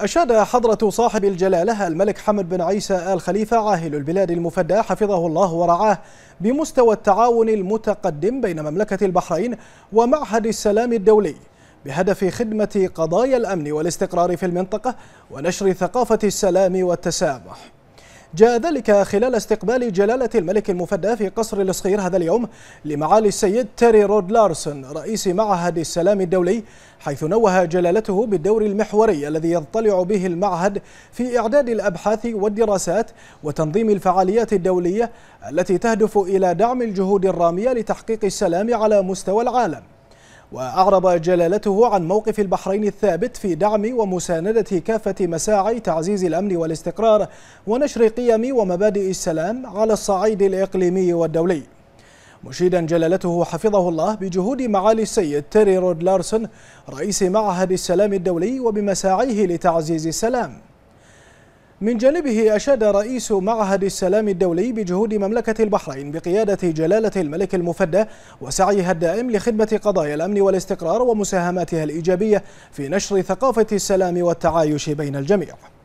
أشاد حضرة صاحب الجلالة الملك حمد بن عيسى آل خليفة عاهل البلاد المفدى حفظه الله ورعاه بمستوى التعاون المتقدم بين مملكة البحرين ومعهد السلام الدولي بهدف خدمة قضايا الأمن والاستقرار في المنطقة ونشر ثقافة السلام والتسامح جاء ذلك خلال استقبال جلالة الملك المفدى في قصر الصغير هذا اليوم لمعالي السيد تيري رود لارسون رئيس معهد السلام الدولي حيث نوه جلالته بالدور المحوري الذي يضطلع به المعهد في إعداد الأبحاث والدراسات وتنظيم الفعاليات الدولية التي تهدف إلى دعم الجهود الرامية لتحقيق السلام على مستوى العالم وأعرب جلالته عن موقف البحرين الثابت في دعم ومساندة كافة مساعي تعزيز الأمن والاستقرار ونشر قيم ومبادئ السلام على الصعيد الإقليمي والدولي مشيدا جلالته حفظه الله بجهود معالي السيد تيري رود لارسون رئيس معهد السلام الدولي وبمساعيه لتعزيز السلام من جانبه أشاد رئيس معهد السلام الدولي بجهود مملكة البحرين بقيادة جلالة الملك المفدى وسعيها الدائم لخدمة قضايا الأمن والاستقرار ومساهماتها الإيجابية في نشر ثقافة السلام والتعايش بين الجميع